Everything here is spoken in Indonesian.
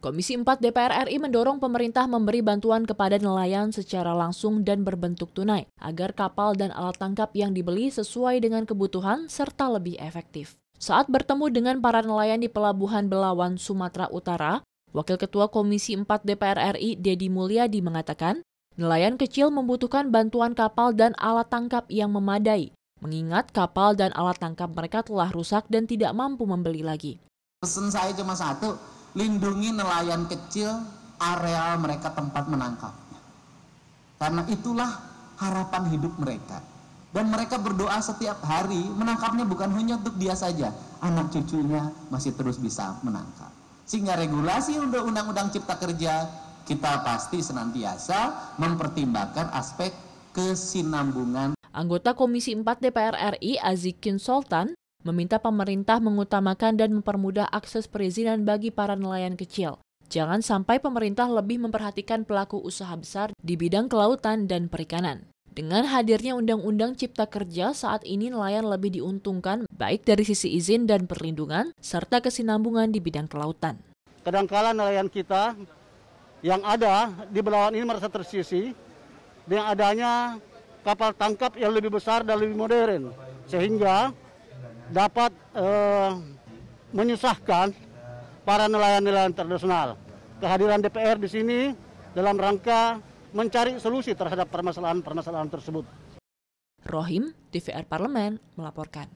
Komisi 4 DPR RI mendorong pemerintah memberi bantuan kepada nelayan secara langsung dan berbentuk tunai, agar kapal dan alat tangkap yang dibeli sesuai dengan kebutuhan serta lebih efektif. Saat bertemu dengan para nelayan di Pelabuhan Belawan, Sumatera Utara, Wakil Ketua Komisi 4 DPR RI, Deddy Mulyadi, mengatakan, nelayan kecil membutuhkan bantuan kapal dan alat tangkap yang memadai mengingat kapal dan alat tangkap mereka telah rusak dan tidak mampu membeli lagi. Pesan saya cuma satu, lindungi nelayan kecil areal mereka tempat menangkap. Karena itulah harapan hidup mereka. Dan mereka berdoa setiap hari menangkapnya bukan hanya untuk dia saja. Anak cucunya masih terus bisa menangkap. Sehingga regulasi Undang-Undang Cipta Kerja kita pasti senantiasa mempertimbangkan aspek kesinambungan Anggota Komisi 4 DPR RI Azikin Sultan meminta pemerintah mengutamakan dan mempermudah akses perizinan bagi para nelayan kecil. Jangan sampai pemerintah lebih memperhatikan pelaku usaha besar di bidang kelautan dan perikanan. Dengan hadirnya Undang-Undang Cipta Kerja, saat ini nelayan lebih diuntungkan baik dari sisi izin dan perlindungan, serta kesinambungan di bidang kelautan. Kadangkala nelayan kita yang ada di Belawan ini merasa tersisi dengan adanya kapal tangkap yang lebih besar dan lebih modern sehingga dapat uh, menyusahkan para nelayan-nelayan tradisional. Kehadiran DPR di sini dalam rangka mencari solusi terhadap permasalahan-permasalahan tersebut. Rohim, TVR Parlemen, melaporkan.